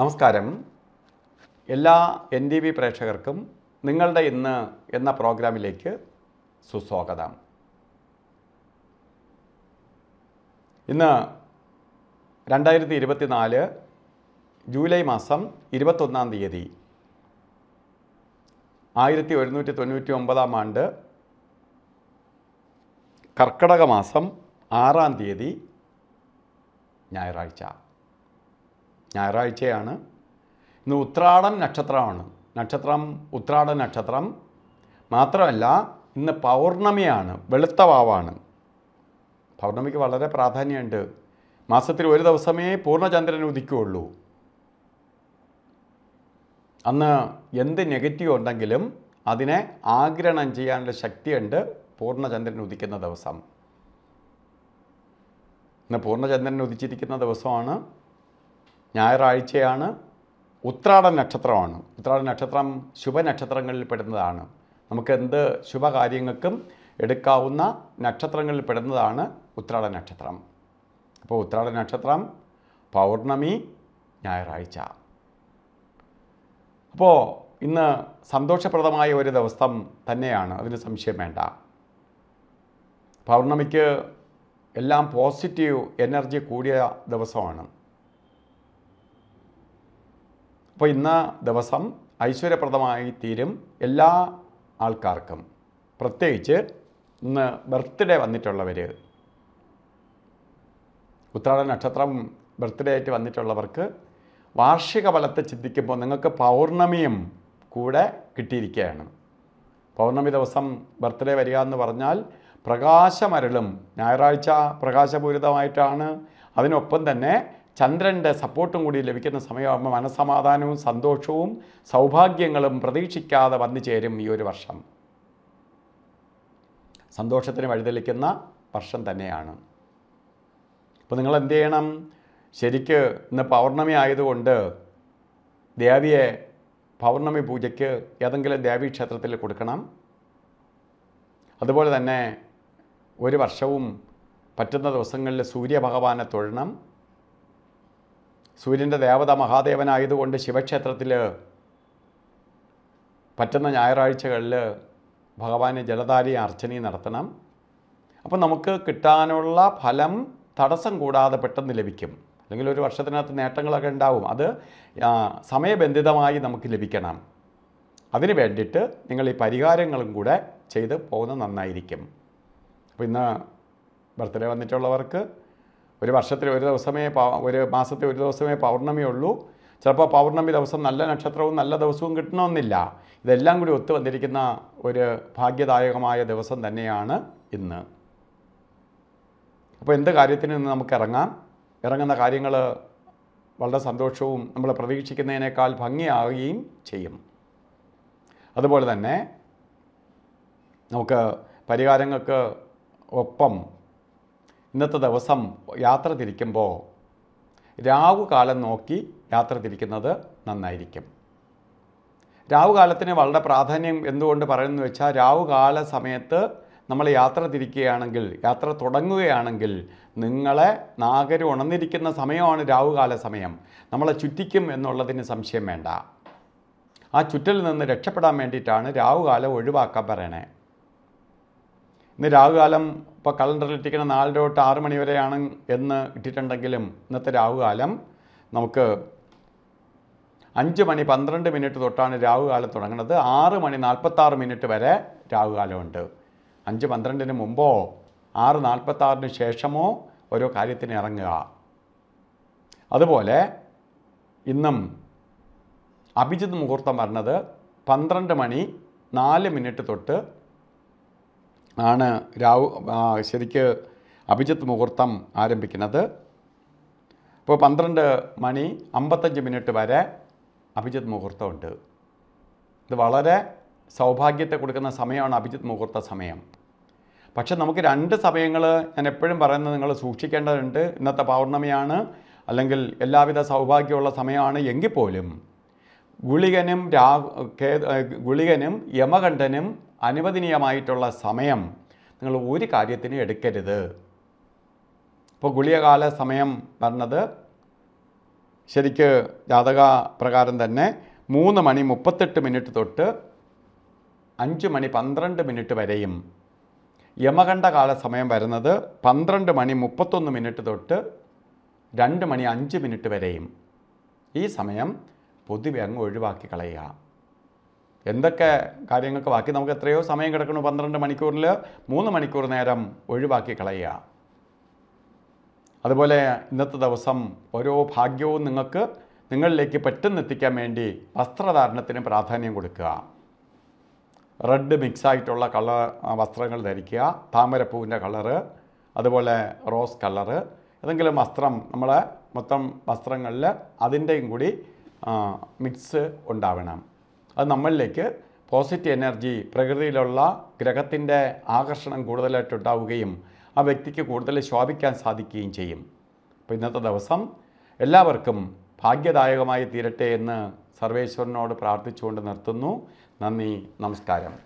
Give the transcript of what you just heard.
നമസ്കാരം എല്ലാ N D V പ്രേക്ഷകർക്കും നിങ്ങളുടെ ഇന്ന് എന്ന പ്രോഗ്രാമിലേക്ക് സുസ്വാഗതം ഇന്ന് രണ്ടായിരത്തി ഇരുപത്തിനാല് ജൂലൈ മാസം ഇരുപത്തൊന്നാം തീയതി ആയിരത്തി ഒരുന്നൂറ്റി തൊണ്ണൂറ്റി ഒമ്പതാം ആണ്ട് കർക്കിടക മാസം ആറാം തീയതി ഞായറാഴ്ച ഞായറാഴ്ചയാണ് ഇന്ന് ഉത്രാടം നക്ഷത്രമാണ് നക്ഷത്രം ഉത്രാട നക്ഷത്രം മാത്രമല്ല ഇന്ന് പൗർണമിയാണ് വെളുത്ത വാവാണ് പൗർണമിക്ക് വളരെ പ്രാധാന്യമുണ്ട് മാസത്തിൽ ഒരു ദിവസമേ പൂർണ്ണചന്ദ്രൻ ഉദിക്കുകയുള്ളൂ അന്ന് എന്ത് നെഗറ്റീവ് ഉണ്ടെങ്കിലും അതിനെ ആഗ്രഹണം ചെയ്യാനുള്ള ശക്തിയുണ്ട് പൂർണ്ണചന്ദ്രൻ ഉദിക്കുന്ന ദിവസം ഇന്ന് പൂർണ്ണചന്ദ്രൻ ഉദിച്ചിരിക്കുന്ന ദിവസമാണ് ഞായറാഴ്ചയാണ് ഉത്രാട നക്ഷത്രമാണ് ഉത്രാട നക്ഷത്രം ശുഭനക്ഷത്രങ്ങളിൽ പെടുന്നതാണ് നമുക്ക് എന്ത് ശുഭകാര്യങ്ങൾക്കും എടുക്കാവുന്ന നക്ഷത്രങ്ങളിൽ പെടുന്നതാണ് ഉത്രാട നക്ഷത്രം അപ്പോൾ ഉത്രാട നക്ഷത്രം പൗർണമി ഞായറാഴ്ച അപ്പോൾ ഇന്ന് സന്തോഷപ്രദമായ ഒരു ദിവസം തന്നെയാണ് അതിന് സംശയം വേണ്ട പൗർണമിക്ക് എല്ലാം പോസിറ്റീവ് എനർജി കൂടിയ ദിവസമാണ് അപ്പോൾ ഇന്ന് ദിവസം ഐശ്വര്യപ്രദമായി തീരും എല്ലാ ആൾക്കാർക്കും പ്രത്യേകിച്ച് ഇന്ന് ബർത്ത്ഡേ വന്നിട്ടുള്ളവർ ഉത്രാട നക്ഷത്രം ബർത്ത്ഡേ ആയിട്ട് വന്നിട്ടുള്ളവർക്ക് വാർഷിക ഫലത്തെ ചിന്തിക്കുമ്പോൾ നിങ്ങൾക്ക് പൗർണമിയും കൂടെ കിട്ടിയിരിക്കുകയാണ് പൗർണമി ദിവസം ബർത്ത്ഡേ വരിക എന്ന് പറഞ്ഞാൽ പ്രകാശമരളും ഞായറാഴ്ച പ്രകാശപൂരിതമായിട്ടാണ് അതിനൊപ്പം തന്നെ ചന്ദ്രൻ്റെ സപ്പോർട്ടും കൂടി ലഭിക്കുന്ന സമയമാകുമ്പോൾ മനസ്സമാധാനവും സന്തോഷവും സൗഭാഗ്യങ്ങളും പ്രതീക്ഷിക്കാതെ വന്നു ചേരും ഈ ഒരു വർഷം സന്തോഷത്തിന് വഴിതെളിക്കുന്ന വർഷം തന്നെയാണ് അപ്പോൾ നിങ്ങൾ എന്ത് ചെയ്യണം ശരിക്ക് ഇന്ന് പൗർണമി ആയതുകൊണ്ട് ദേവിയെ പൗർണമി പൂജയ്ക്ക് ഏതെങ്കിലും ദേവീ ക്ഷേത്രത്തിൽ കൊടുക്കണം അതുപോലെ തന്നെ ഒരു വർഷവും പറ്റുന്ന ദിവസങ്ങളിൽ സൂര്യഭഗവാനെ തൊഴണം സൂര്യൻ്റെ ദേവത മഹാദേവനായതുകൊണ്ട് ശിവക്ഷേത്രത്തിൽ പറ്റുന്ന ഞായറാഴ്ചകളിൽ ഭഗവാന് ജലധാരി അർച്ചനയും നടത്തണം അപ്പോൾ നമുക്ക് കിട്ടാനുള്ള ഫലം തടസ്സം കൂടാതെ പെട്ടെന്ന് ലഭിക്കും അല്ലെങ്കിൽ ഒരു വർഷത്തിനകത്ത് നേട്ടങ്ങളൊക്കെ ഉണ്ടാവും അത് സമയബന്ധിതമായി നമുക്ക് ലഭിക്കണം അതിന് വേണ്ടിയിട്ട് നിങ്ങൾ ഈ പരിഹാരങ്ങളും കൂടെ ചെയ്ത് പോകുന്നത് നന്നായിരിക്കും അപ്പോൾ ഇന്ന് ബർത്ത്ഡേ വന്നിട്ടുള്ളവർക്ക് ഒരു വർഷത്തിൽ ഒരു ദിവസമേ ഒരു മാസത്തിൽ ഒരു ദിവസമേ ഉള്ളൂ ചിലപ്പോൾ പൗർണമി ദിവസം നല്ല നക്ഷത്രവും നല്ല ദിവസവും കിട്ടണമെന്നില്ല ഇതെല്ലാം കൂടി ഒത്തു വന്നിരിക്കുന്ന ഒരു ഭാഗ്യദായകമായ ദിവസം തന്നെയാണ് ഇന്ന് അപ്പോൾ എന്ത് കാര്യത്തിന് ഇന്ന് നമുക്ക് ഇറങ്ങാം ഇറങ്ങുന്ന കാര്യങ്ങൾ വളരെ സന്തോഷവും നമ്മൾ പ്രതീക്ഷിക്കുന്നതിനേക്കാൾ ഭംഗിയാവുകയും ചെയ്യും അതുപോലെ തന്നെ നമുക്ക് പരിഹാരങ്ങൾക്ക് ഒപ്പം ഇന്നത്തെ ദിവസം യാത്ര തിരിക്കുമ്പോൾ രാവുകാലം നോക്കി യാത്ര തിരിക്കുന്നത് നന്നായിരിക്കും രാവുകാലത്തിന് വളരെ പ്രാധാന്യം എന്തുകൊണ്ട് പറയുന്നു വെച്ചാൽ രാവുകാല സമയത്ത് നമ്മൾ യാത്ര തിരിക്കുകയാണെങ്കിൽ യാത്ര തുടങ്ങുകയാണെങ്കിൽ നിങ്ങളെ നാഗര് ഉണർന്നിരിക്കുന്ന സമയമാണ് രാവുകാല സമയം നമ്മളെ ചുറ്റിക്കും എന്നുള്ളതിന് സംശയം വേണ്ട ആ ചുറ്റിൽ നിന്ന് രക്ഷപ്പെടാൻ വേണ്ടിയിട്ടാണ് രാവുകാലം ഒഴിവാക്കാൻ പറയണേ ഇന്ന് രാഹുകാലം ഇപ്പോൾ കലണ്ടറിൽ ഇട്ടിരിക്കുന്ന നാല് തൊട്ട് ആറ് മണിവരെയാണ് എന്ന് ഇട്ടിട്ടുണ്ടെങ്കിലും ഇന്നത്തെ രാഹുകാലം നമുക്ക് അഞ്ച് മണി പന്ത്രണ്ട് മിനിറ്റ് തൊട്ടാണ് രാഹുകാലം തുടങ്ങുന്നത് ആറ് മണി നാൽപ്പത്താറ് മിനിറ്റ് വരെ രാഹുകാലമുണ്ട് അഞ്ച് പന്ത്രണ്ടിന് മുമ്പോ ആറ് നാൽപ്പത്താറിന് ശേഷമോ ഓരോ കാര്യത്തിന് ഇറങ്ങുക അതുപോലെ ഇന്നും അഭിജിത് മുഹൂർത്തം പറഞ്ഞത് പന്ത്രണ്ട് മണി നാല് മിനിറ്റ് തൊട്ട് ആണ് രാഹു ശരിക്ക് അഭിജിത്ത് മുഹൂർത്തം ആരംഭിക്കുന്നത് ഇപ്പോൾ പന്ത്രണ്ട് മണി അമ്പത്തഞ്ച് മിനിറ്റ് വരെ അഭിജിത്ത് മുഹൂർത്തമുണ്ട് ഇത് വളരെ സൗഭാഗ്യത്തെ കൊടുക്കുന്ന സമയമാണ് അഭിജിത്ത് മുഹൂർത്ത സമയം പക്ഷെ നമുക്ക് രണ്ട് സമയങ്ങൾ ഞാൻ എപ്പോഴും പറയുന്നത് നിങ്ങൾ സൂക്ഷിക്കേണ്ടതുണ്ട് ഇന്നത്തെ പൗർണമിയാണ് അല്ലെങ്കിൽ എല്ലാവിധ സൗഭാഗ്യമുള്ള സമയമാണ് എങ്കിൽ പോലും ഗുളികനും രാ ഗുളികനും യമകണ്ഠനും അനുവദനീയമായിട്ടുള്ള സമയം നിങ്ങൾ ഒരു കാര്യത്തിന് എടുക്കരുത് ഇപ്പോൾ ഗുളികകാല സമയം പറഞ്ഞത് ശരിക്ക് ജാതക പ്രകാരം തന്നെ മൂന്ന് മണി മുപ്പത്തെട്ട് മിനിറ്റ് തൊട്ട് അഞ്ച് മണി പന്ത്രണ്ട് മിനിറ്റ് വരെയും യമകണ്ഠകാല സമയം വരുന്നത് പന്ത്രണ്ട് മണി മുപ്പത്തൊന്ന് മിനിറ്റ് തൊട്ട് രണ്ട് മണി അഞ്ച് മിനിറ്റ് വരെയും ഈ സമയം പൊതുവെ അങ്ങ് ഒഴിവാക്കി കളയുക എന്തൊക്കെ കാര്യങ്ങൾക്ക് ബാക്കി നമുക്ക് എത്രയോ സമയം കിടക്കുന്നു പന്ത്രണ്ട് മണിക്കൂറിൽ മൂന്ന് മണിക്കൂർ നേരം ഒഴിവാക്കി കളയുക അതുപോലെ ഇന്നത്തെ ദിവസം ഓരോ ഭാഗ്യവും നിങ്ങൾക്ക് നിങ്ങളിലേക്ക് എത്തിക്കാൻ വേണ്ടി വസ്ത്രധാരണത്തിന് പ്രാധാന്യം കൊടുക്കുക റെഡ് മിക്സ് ആയിട്ടുള്ള കളർ വസ്ത്രങ്ങൾ ധരിക്കുക താമരപ്പൂവിൻ്റെ കളറ് അതുപോലെ റോസ് കളറ് ഏതെങ്കിലും വസ്ത്രം നമ്മളെ മൊത്തം വസ്ത്രങ്ങളിൽ അതിൻ്റെയും കൂടി മിക്സ് ഉണ്ടാവണം അത് നമ്മളിലേക്ക് പോസിറ്റീവ് എനർജി പ്രകൃതിയിലുള്ള ഗ്രഹത്തിൻ്റെ ആകർഷണം കൂടുതലായിട്ട് ഉണ്ടാവുകയും ആ വ്യക്തിക്ക് കൂടുതൽ ശോഭിക്കാൻ സാധിക്കുകയും ചെയ്യും അപ്പോൾ ഇന്നത്തെ ദിവസം എല്ലാവർക്കും ഭാഗ്യദായകമായി തീരട്ടെ എന്ന് സർവേശ്വരനോട് പ്രാർത്ഥിച്ചുകൊണ്ട് നിർത്തുന്നു നന്ദി നമസ്കാരം